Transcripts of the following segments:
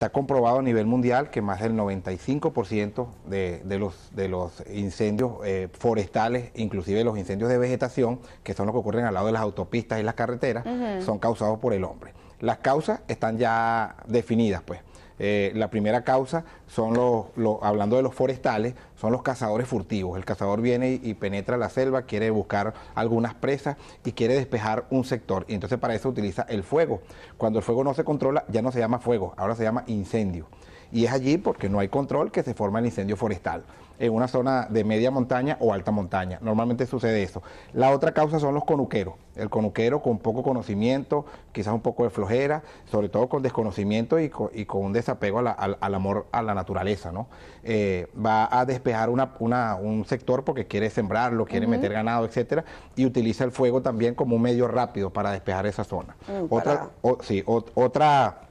Está comprobado a nivel mundial que más del 95% de, de, los, de los incendios eh, forestales, inclusive los incendios de vegetación, que son los que ocurren al lado de las autopistas y las carreteras, son causados por el hombre. Las causas están ya definidas, pues. Eh, la primera causa son los, hablando de los forestales, son los cazadores furtivos. El cazador viene y, y, penetra la selva, quiere buscar algunas presas y quiere despejar un sector. Y entonces para eso utiliza el fuego. Cuando el fuego no se controla, ya no se llama fuego, ahora se llama incendio y es allí porque no hay control que se forma el incendio forestal en una zona de media montaña o alta montaña. Normalmente sucede eso. La otra causa son los conuqueros. El conuquero con poco conocimiento, quizás un poco de flojera, sobre todo con desconocimiento y con, un desapego al, amor a la naturaleza. ¿no? Eh, va a despejar un sector porque quiere sembrarlo, quiere meter ganado, etcétera, y utiliza el fuego también como un medio rápido para despejar esa zona. Mm, otra, sí, otra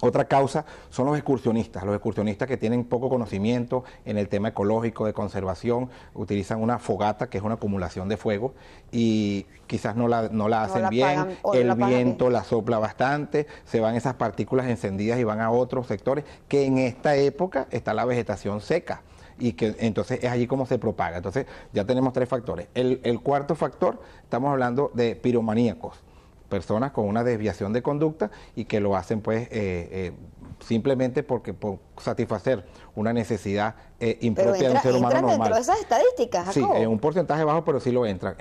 otra causa son los excursionistas, los excursionistas que tienen poco conocimiento en el tema ecológico, de conservación, utilizan una fogata que es una acumulación de fuego y quizás no la, no la hacen bien, el viento la sopla bastante, se van esas partículas encendidas y van a otros sectores, que en esta época está la vegetación seca y que entonces es allí como se propaga. Entonces ya tenemos tres factores. el cuarto factor, estamos hablando de piromaníacos personas con una desviación de conducta y que lo hacen pues eh, eh, simplemente porque por satisfacer una necesidad eh, impropia de un ser humano normal. dentro de esas estadísticas, Jacobo. Sí, en un porcentaje bajo, pero sí lo entran.